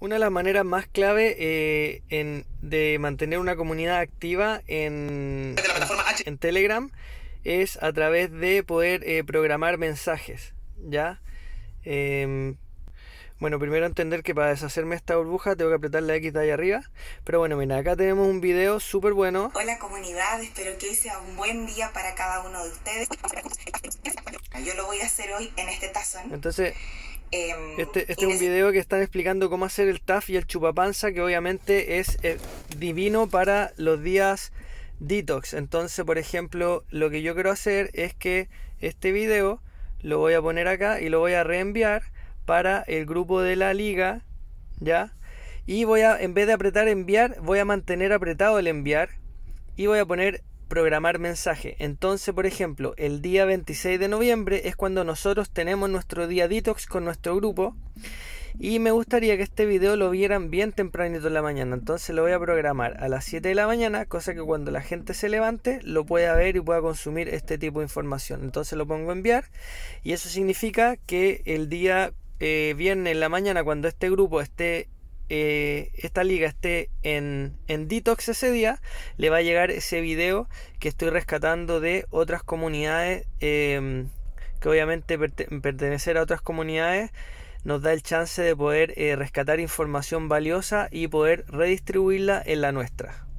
Una de las maneras más clave eh, de mantener una comunidad activa en, Telegram es a través de poder eh, programar mensajes, ¿ya? Em, bueno, primero entender que para deshacerme esta burbuja tengo que apretar la X de ahí arriba. Pero bueno, mira, acá tenemos un video súper bueno. Hola comunidad, espero que hoy sea un buen día para cada uno de ustedes. Yo lo voy a hacer hoy en este tazón. Entonces, Em, este, este es un video que están explicando cómo hacer el TAF y el chupapanza, que obviamente es eh, divino para los días detox. Entonces, por ejemplo, lo que yo quiero hacer es que este video lo voy a poner acá y lo voy a reenviar para el grupo de la liga, ¿ya? Y voy a, en vez de apretar enviar, voy a mantener apretado el enviar y voy a poner programar mensaje. Entonces, por ejemplo, el día 26 de noviembre es cuando nosotros tenemos nuestro día detox con nuestro grupo. Y me gustaría que este video lo vieran bien tempranito en la mañana. Entonces lo voy a programar a las 7 de la mañana, cosa que cuando la gente se levante lo pueda ver y pueda consumir este tipo de información. Entonces lo pongo a enviar y eso significa que el día eh, viernes en la mañana, cuando este grupo esté eh, esta liga esté en, en detox ese día, le va a llegar ese video que estoy rescatando de otras comunidades, em, que obviamente pertenecer a otras comunidades nos da el chance de poder eh, rescatar información valiosa y poder redistribuirla en la nuestra.